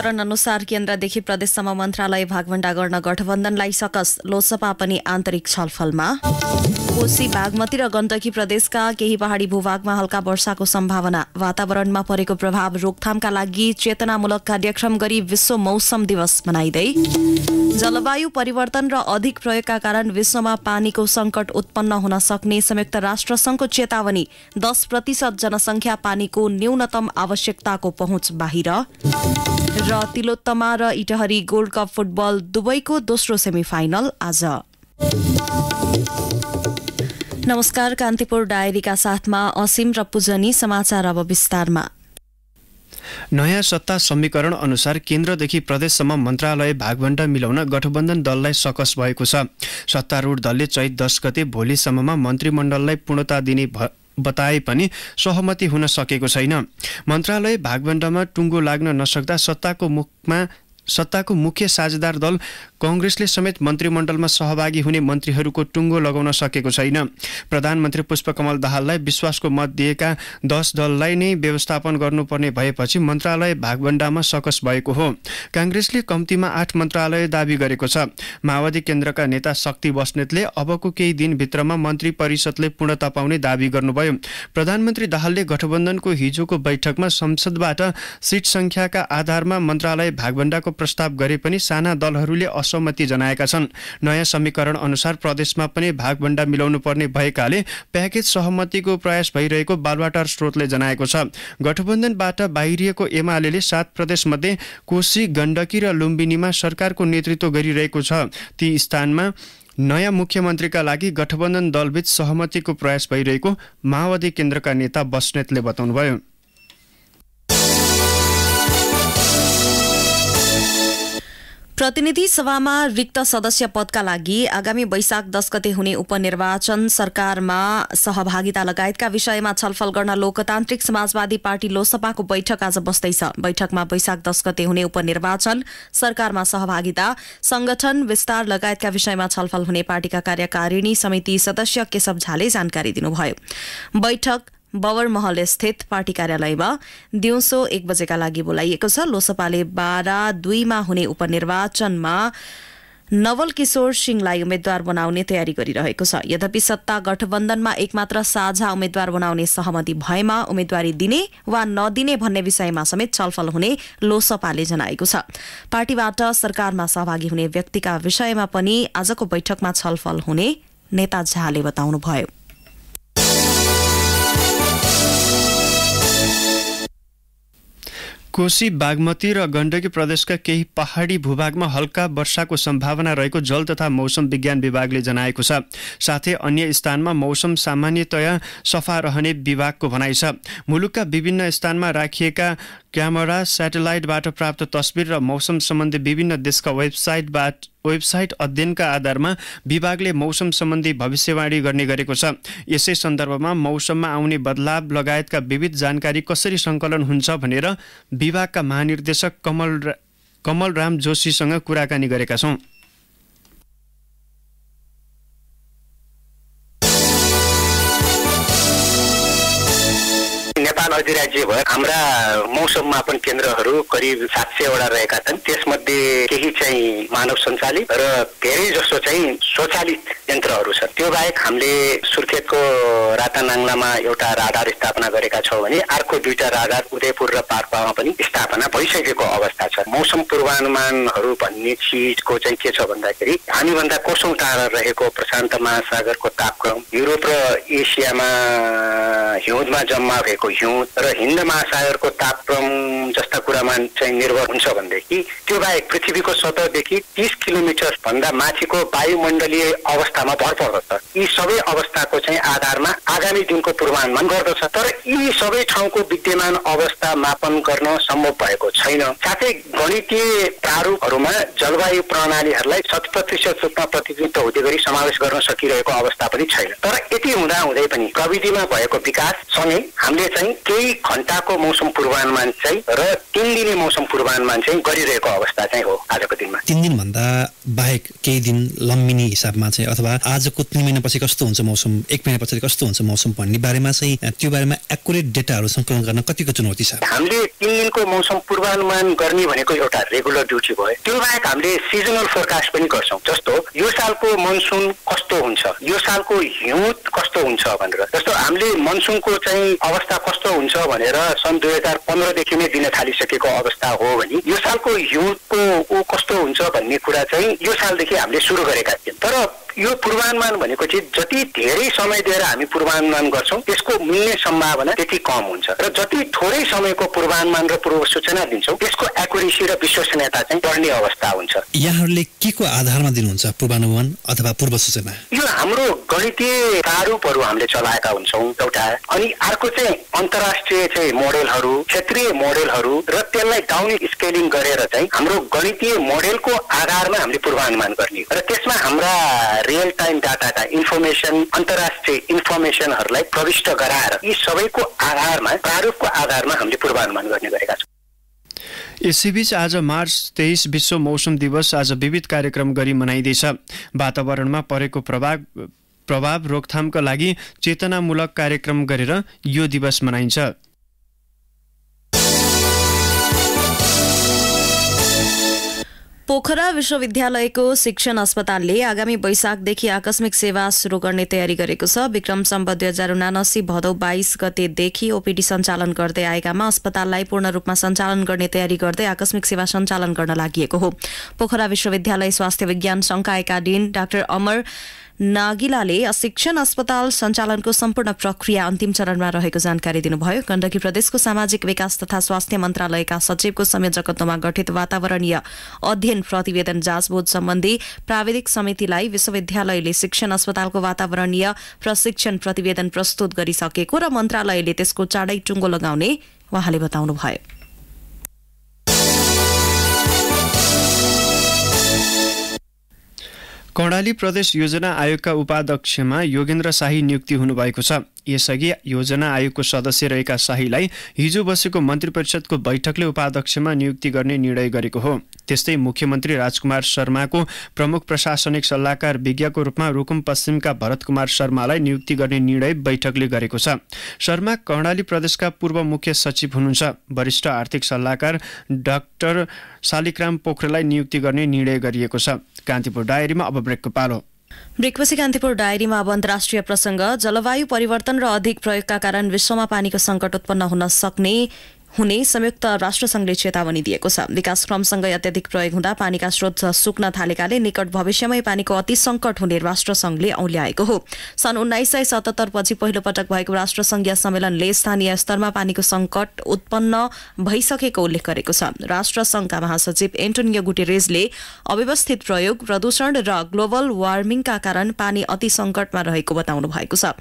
चरण अनुसार केन्द्रदेखि प्रदेशसम्म मन्त्रालय भागभण्डा गर्न गठबन्धनलाई सकस लोकसभा पनि आन्तरिक छलफलमा कोशी बागमती र गण्डकी प्रदेशका केही पहाडी भूभागमा हल्का वर्षाको सम्भावना वातावरणमा परेको प्रभाव रोकथामका लागि चेतनामूलक कार्यक्रम गरी विश्व मौसम दिवस मनाइँदै जलवायु परिवर्तन र अधिक प्रयोगका कारण विश्वमा पानीको संकट उत्पन्न हुन सक्ने संयुक्त राष्ट्रसङ्घको चेतावनी दस प्रतिशत जनसङ्ख्या पानीको न्यूनतम आवश्यकताको पहुँच बाहिर र तिलोत्तमा र इटहरी गोल्ड कप फुटबल दुवैको दोस्रो सेमिफाइनल आज नमस्कार कान्तिपुर डायरीका साथमा असीम र पूजनी समाचार अब विस्तारमा नयाँ सत्ता समीकरण अनुसार केन्द्रदेखि प्रदेशसम्म मन्त्रालय भागभण्ड मिलाउन गठबन्धन दललाई सकस भएको छ सत्तारूढ दलले चैत दस गते भोलिसम्ममा मन्त्रीमण्डललाई पूर्णता दिने बताए पनि सहमति हुन सकेको छैन मन्त्रालय भागभण्डमा टुङ्गो लाग्न नसक्दा सत्ताको मुखमा सत्ताको मुख्य साझेदार दल कङ्ग्रेसले समेत मन्त्रीमण्डलमा सहभागी हुने मन्त्रीहरूको टुङ्गो लगाउन सकेको छैन प्रधानमन्त्री पुष्पकमल दाहाललाई विश्वासको मत दिएका दस दललाई नै व्यवस्थापन गर्नुपर्ने भएपछि मन्त्रालय भागभण्डामा सकस भएको हो काङ्ग्रेसले कम्तीमा आठ मन्त्रालय दावी गरेको छ माओवादी केन्द्रका नेता शक्ति बस्नेतले अबको केही दिनभित्रमा मन्त्री परिषदले पूर्णता पाउने दावी गर्नुभयो प्रधानमन्त्री दाहालले गठबन्धनको हिजोको बैठकमा संसदबाट सिट सङ्ख्याका आधारमा मन्त्रालय भागभण्डाको प्रस्ताव गरे पनि साना दलहरूले सहमति जनाएका छन् नयाँ समीकरण अनुसार प्रदेशमा पनि भागभण्डा मिलाउनु पर्ने भएकाले प्याकेज सहमतिको प्रयास भइरहेको बालवाटार स्रोतले जनाएको छ गठबन्धनबाट बाहिरिएको एमाले सात प्रदेशमध्ये कोशी गण्डकी र लुम्बिनीमा सरकारको नेतृत्व गरिरहेको छ ती स्थानमा नयाँ मुख्यमन्त्रीका लागि गठबन्धन दलबीच सहमतिको प्रयास भइरहेको माओवादी केन्द्रका नेता बस्नेतले बताउनुभयो प्रतिनिधि सभामा रिक्त सदस्य पदका लागि आगामी वैशाख दस गते हुने उपनिर्वाचन सरकारमा सहभागिता लगायतका विषयमा छलफल गर्न लोकतान्त्रिक समाजवादी पार्टी लोसपाको बैठक आज बस्दैछ बैठकमा वैशाख दस गते हुने उपनिर्वाचन सरकारमा सहभागिता संगठन विस्तार लगायतका विषयमा छलफल हुने पार्टीका कार्यकारिणी समिति सदस्य केशव झाले जानकारी दिनुभयो बैठक बवर महल स्थित पार्टी कार्यालयमा दिउँसो एक बजेका लागि बोलाइएको छ लोसपाले बाह्र दुईमा हुने उपनिर्वाचनमा नवल किशोर सिंहलाई उम्मेद्वार बनाउने तयारी गरिरहेको छ यद्यपि सत्ता गठबन्धनमा एकमात्र साझा उम्मेद्वार बनाउने सहमति भएमा उम्मेद्वारी दिने वा नदिने भन्ने विषयमा समेत छलफल हुने लोसपाले जनाएको छ पार्टीबाट सरकारमा सहभागी हुने व्यक्तिका विषयमा पनि आजको बैठकमा छलफल हुने नेता झाले बताउनुभयो कोशी बागमती र गण्डकी प्रदेशका केही पहाडी भूभागमा हल्का वर्षाको सम्भावना रहेको जल तथा मौसम विज्ञान विभागले जनाएको छ साथै अन्य स्थानमा मौसम सामान्यतया सफा रहने विभागको भनाइ छ मुलुकका विभिन्न स्थानमा राखिएका क्यामेरा सेटेलाइटबाट प्राप्त तस्विर र मौसम सम्बन्धी विभिन्न देशका वेबसाइटबाट वेबसाइट अध्ययनका आधारमा विभागले मौसम सम्बन्धी भविष्यवाणी गर्ने गरेको छ यसै सन्दर्भमा मौसममा आउने बदलाव लगायतका विविध जानकारी कसरी सङ्कलन हुन्छ भनेर विभागका महानिर्देशक कमल कमलराम जोशीसँग कुराकानी गरेका छौँ अधिराज्य भयो हाम्रा मापन केन्द्रहरू करिब सात सयवटा रहेका छन् त्यसमध्ये केही चाहिँ मानव सञ्चालित र धेरै जसो चाहिँ स्वचालित यन्त्रहरू छन् त्यो बाहेक हामीले सुर्खेतको रातानाङ्लामा एउटा राडार स्थापना गरेका छौँ भने अर्को दुईटा राडार उदयपुर र पार्पामा पनि स्थापना भइसकेको अवस्था छ मौसम पूर्वानुमानहरू भन्ने चिजको चाहिँ के छ भन्दाखेरि हामीभन्दा कोसौँ टाढा रहेको प्रशान्त महासागरको तापक्रम युरोप र एसियामा हिउँदमा जम्मा भएको हिउँद र हिन्द महासागरको तापक्रम जस्ता कुरामा चाहिँ निर्भर हुन्छ भनेदेखि त्यो बाहेक पृथ्वीको सतहदेखि तिस किलोमिटर भन्दा माथिको वायुमण्डलीय अवस्थामा भर पर्दछ यी सबै अवस्थाको चाहिँ आधारमा आगामी दिनको पूर्वानुमान गर्दछ तर यी सबै ठाउँको विद्यमान अवस्था मापन गर्न सम्भव भएको छैन साथै गणितीय प्रारूपहरूमा जलवायु प्रणालीहरूलाई शत प्रतिशत रूपमा प्रतिनिधित्व हुँदै गरी समावेश गर्न सकिरहेको अवस्था पनि छैन तर यति हुँदा हुँदै पनि प्रविधिमा भएको विकास सँगै हामीले चाहिँ के दुई घन्टाको मौसम पूर्वानुमान चाहिँ र तिन दिने मौसम पूर्वानुमान चाहिँ गरिरहेको अवस्था चाहिँ हो आजको दिनमा तिन दिनभन्दा बाहेक केही दिन लम्बिने हिसाबमा चाहिँ अथवा आजको तिन महिनापछि कस्तो हुन्छ मौसम एक महिना पछाडि कस्तो हुन्छ मौसम भन्ने बारेमा चाहिँ त्यो बारेमा एकुरेट डेटाहरू सङ्कलन गर्न कतिको चुनौती छ हामीले तिन दिनको मौसम पूर्वानुमान गर्ने भनेको एउटा रेगुलर ड्युटी भयो त्यो बाहेक हामीले सिजनल फोरकास्ट पनि गर्छौँ जस्तो यो सालको मनसुन कस्तो हुन्छ यो सालको हिउँद कस्तो हुन्छ भनेर जस्तो हामीले मनसुनको चाहिँ अवस्था कस्तो हुन्छ भनेर सन् दुई हजार पन्ध्रदेखि नै दिन थालिसकेको अवस्था हो भने यो सालको हिउँदको ऊ कस्तो हुन्छ भन्ने कुरा चाहिँ यो सालदेखि हामीले सुरु गरेका थियौँ तर यो पूर्वानुमान भनेको चाहिँ जति धेरै समय दिएर हामी पूर्वानुमान गर्छौँ त्यसको मिल्ने सम्भावना त्यति कम हुन्छ र जति थोरै समयको पूर्वानुमान र पूर्व सूचना दिन्छौँ त्यसको एकुरेसी र विश्वसनीयता चाहिँ बढ्ने अवस्था हुन्छ यहाँहरूले के को आधारमा दिनुहुन्छ पूर्वानुमान अथवा पूर्व सूचना यो हाम्रो गणितीय प्रारूपहरू हामीले चलाएका हुन्छौँ एउटा अनि अर्को चाहिँ अन्तर्राष्ट्रिय चाहिँ मोडेलहरू क्षेत्रीय मोडेलहरू र त्यसलाई डाउन स्केलिङ गरेर चाहिँ हाम्रो गणितीय मोडेलको आधारमा हामीले पूर्वानुमान गर्ने र त्यसमा हाम्रा रियल टाइम डाटाका इन्फर्मेसन अन्तर्राष्ट्रिय इन्फर्मेसनहरूलाई प्रविष्ट गराएर यी सबैको आधारमा प्रारूपको आधारमा हामीले पूर्वानुमान गर्ने गरेका छौँ यसैबीच आज मार्च तेइस विश्व मौसम दिवस आज विविध कार्यक्रम गरी मनाइँदैछ वातावरणमा परेको प्रभाव प्रभाव रोकथामका लागि चेतनामूलक कार्यक्रम गरेर यो दिवस मनाइन्छ पोखरा विश्वविद्यालयको शिक्षण अस्पतालले आगामी वैशाखदेखि आकस्मिक सेवा सुरु गर्ने तयारी गरेको छ विक्रम सम्बत दुई हजार उनासी भदौ बाइस गतेदेखि ओपिडी सञ्चालन गर्दै आएकामा अस्पताललाई पूर्ण रूपमा सञ्चालन गर्ने तयारी गर्दै आकस्मिक सेवा सञ्चालन गर्न लागि हो पोखरा विश्वविद्यालय स्वास्थ्य विज्ञान संकायका डिन डाक्टर अमर नागिलाले शिक्षण अस्पताल सञ्चालनको सम्पूर्ण प्रक्रिया अन्तिम चरणमा रहेको जानकारी दिनुभयो गण्डकी प्रदेशको सामाजिक विकास तथा स्वास्थ्य मन्त्रालयका सचिवको संयोजकत्वमा गठित वातावरणीय अध्ययन अध्ययन प्रतिवेदन जाँचबोध सम्बन्धी प्राविधिक समितिलाई विश्वविद्यालयले शिक्षण अस्पतालको वातावरणीय प्रशिक्षण प्रतिवेदन प्रस्तुत गरिसकेको र मन्त्रालयले त्यसको चाँडै टुङ्गो लगाउने उहाँले बताउनुभयो कर्णाली प्रदेश योजना आयोगका उपाध्यक्षमा योगेन्द्र शाही नियुक्ति हुनुभएको छ यसअघि योजना आयोगको सदस्य रहेका शाहीलाई हिजो बसेको मन्त्री परिषदको बैठकले उपाध्यक्षमा नियुक्ति गर्ने निर्णय गरेको हो त्यस्तै मुख्यमन्त्री राजकुमार शर्माको प्रमुख प्रशासनिक सल्लाहकार विज्ञको रूपमा रुकुम पश्चिमका भरत कुमार शर्मालाई नियुक्ति गर्ने निर्णय बैठकले गरेको छ शर्मा कर्णाली प्रदेशका पूर्व मुख्य सचिव हुनुहुन्छ वरिष्ठ आर्थिक सल्लाहकार डाक्टर शालिकराम पोखरेलाई नियुक्ति गर्ने निर्णय गरिएको छ कान्तिपुर डायरीमा अब ब्रेकको पालो ब्रेकपछि कान्तिपुर डायरीमा अब अन्तर्राष्ट्रिय प्रसङ्ग जलवायु परिवर्तन र अधिक प्रयोगका कारण विश्वमा पानीको सङ्कट उत्पन्न हुन सक्ने हुने संयुक्त राष्ट्रसङ्घले चेतावनी दिएको छ विकासक्रमसँगै अत्यधिक प्रयोग हुँदा पानीका स्रोत सुक्न थालेकाले निकट भविष्यमै पानीको अति सङ्कट हुने राष्ट्रसङ्घले औल्याएको हो सन् उन्नाइस सय सतहत्तर पछि पहिलोपटक भएको राष्ट्रसङ्घीय सम्मेलनले स्थानीय स्तरमा पानीको सङ्कट उत्पन्न भइसकेको उल्लेख गरेको छ राष्ट्रसङ्घका महासचिव एन्टोनियो गुटेरेजले अव्यवस्थित प्रयोग प्रदूषण र ग्लोबल वार्मिङका कारण पानी अति सङ्कटमा रहेको बताउनु भएको छ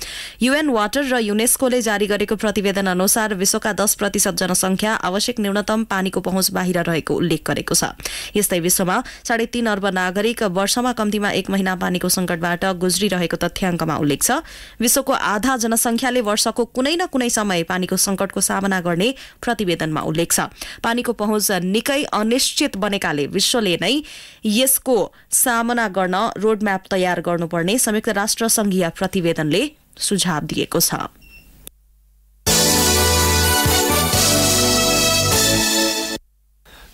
युएन वाटर र युनेस्कोले जारी गरेको प्रतिवेदन अनुसार विश्वका दस प्रतिशत जनसंख्या आवश्यक न्यूनतम पानीको पहुँच बाहिर रहेको उल्लेख गरेको छ यस्तै विश्वमा साढे तीन अर्ब नागरिक वर्षमा कम्तीमा एक महिना पानीको संकटबाट गुज्रिरहेको तथ्याङ्कमा उल्लेख छ विश्वको आधा जनसंख्याले वर्षको कुनै न कुनै समय पानीको संकटको सामना गर्ने प्रतिवेदनमा उल्लेख छ पानीको पहुँच निकै अनिश्चित बनेकाले विश्वले नै यसको सामना गर्न रोडम्याप तयार गर्नुपर्ने संयुक्त राष्ट्र संघीय प्रतिवेदनले सुझाव दिएको छ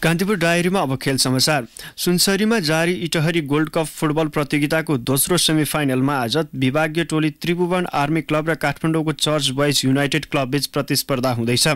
कान्तिपुर डायरीमा अब खेल समाचार सुनसरीमा जारी इटहरी गोल्ड कप फुटबल प्रतियोगिताको दोस्रो सेमी फाइनलमा आज विभागीय टोली त्रिभुवन आर्मी क्लब र काठमाडौँको चर्च बोइज युनाइटेड क्लबबीच प्रतिस्पर्धा हुँदैछ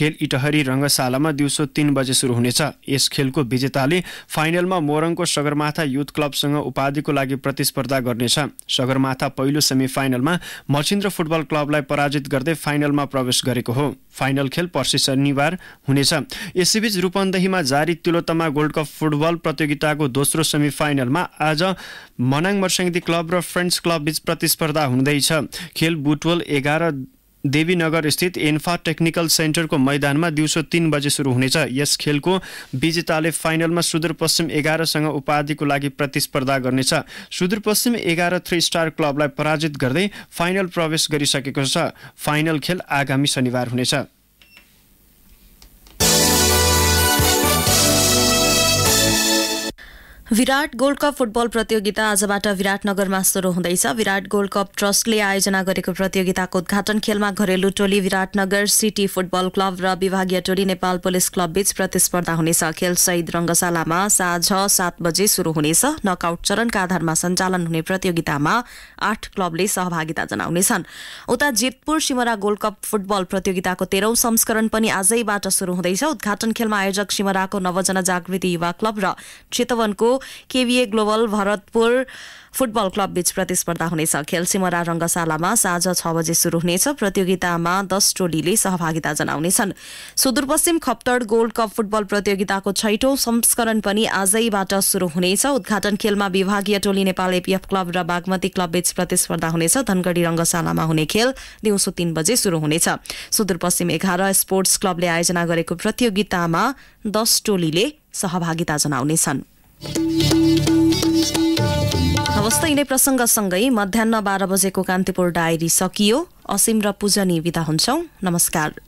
खेल इटहरी रङ्गशालामा दिउँसो तिन बजे सुरु हुनेछ यस खेलको विजेताले फाइनलमा मोरङको सगरमाथा युथ क्लबसँग उपाधिको लागि प्रतिस्पर्धा गर्नेछ सगरमाथा पहिलो सेमी फाइनलमा मचिन्द्र फुटबल क्लबलाई पराजित गर्दै फाइनलमा प्रवेश गरेको हो फाइनल खेल पर्सि शनिबार हुनेछ यसैबीच रूपन्देहीमा जारी तुलोतमा गोल्ड कप फुटबल प्रतियोगिताको दोस्रो सेमी फाइनलमा आज मनाङ मर्सङ्गी क्लब र फ्रेन्ड्स क्लब बीच प्रतिस्पर्धा हुँदैछ खेल बुटवल एघार देवीनगर स्थित एन्फा टेक्निकल सेन्टरको मैदानमा दिउँसो तिन बजे सुरु हुनेछ यस खेलको विजेताले फाइनलमा सुदूरपश्चिम एघारसँग उपाधिको लागि प्रतिस्पर्धा गर्नेछ सुदूरपश्चिम एघार थ्री स्टार क्लबलाई पराजित गर्दै फाइनल प्रवेश गरिसकेको छ फाइनल खेल आगामी शनिबार हुनेछ विराट गोल्ड कप फुटबल प्रतियोगिता आजबाट विराटनगरमा सुरु हुँदैछ विराट गोल्ड कप ट्रस्टले आयोजना गरेको प्रतियोगिताको उद्घाटन खेलमा घरेलु टोली विराटनगर सिटी फुटबल क्लब र विभागीय टोली नेपाल पुलिस क्लब बीच प्रतिस्पर्धा हुनेछ खेल शहीद रङ्गशालामा साँझ सात बजे सुरु हुनेछ नकआउट चरणका आधारमा सञ्चालन हुने प्रतियोगितामा आठ क्लबले सहभागिता जनाउनेछन् उता Jitpur Simara gold cup football प्रतियोगिताको तेह्रौं संस्करण पनि आजैबाट सुरु हुँदैछ उद्घाटन खेलमा आयोजक सिमराको नवजन जागृति युवा क्लब र चेतवनको KBA global Bharatpur football club बीच प्रतिस्पर्धा हुनेछ खेल सिमरा रङ्गशालामा साँझ छ बजे सुरु हुनेछ प्रतियोगितामा दस टोलीले सहभागिता जनाउनेछन् Sudurpashchim Khaptad gold cup football प्रतियोगिताको छैटौं संस्करण पनि आजैबाट सुरु हुनेछ उद्घाटन खेलमा विभागीय टोली नेपाल एपिएफ क्लब र बागमती क्लब बीच प्रतिस्पर्धा हुनेछ धनगढ़ी रङ्गशालामा हुने खेल दिउँसो तीन बजे सुरु हुनेछ सुदूरपश्चिम एघार स्पोर्ट्स क्लबले आयोजना गरेको प्रतियोगितामा दस टोलीले सहभागिता जनाउनेछन् हवस् त यिनै प्रसङ्गसँगै मध्याह बाह्र बजेको कान्तिपुर डायरी सकियो असीम र पूजनी विदा हुन्छौ नमस्कार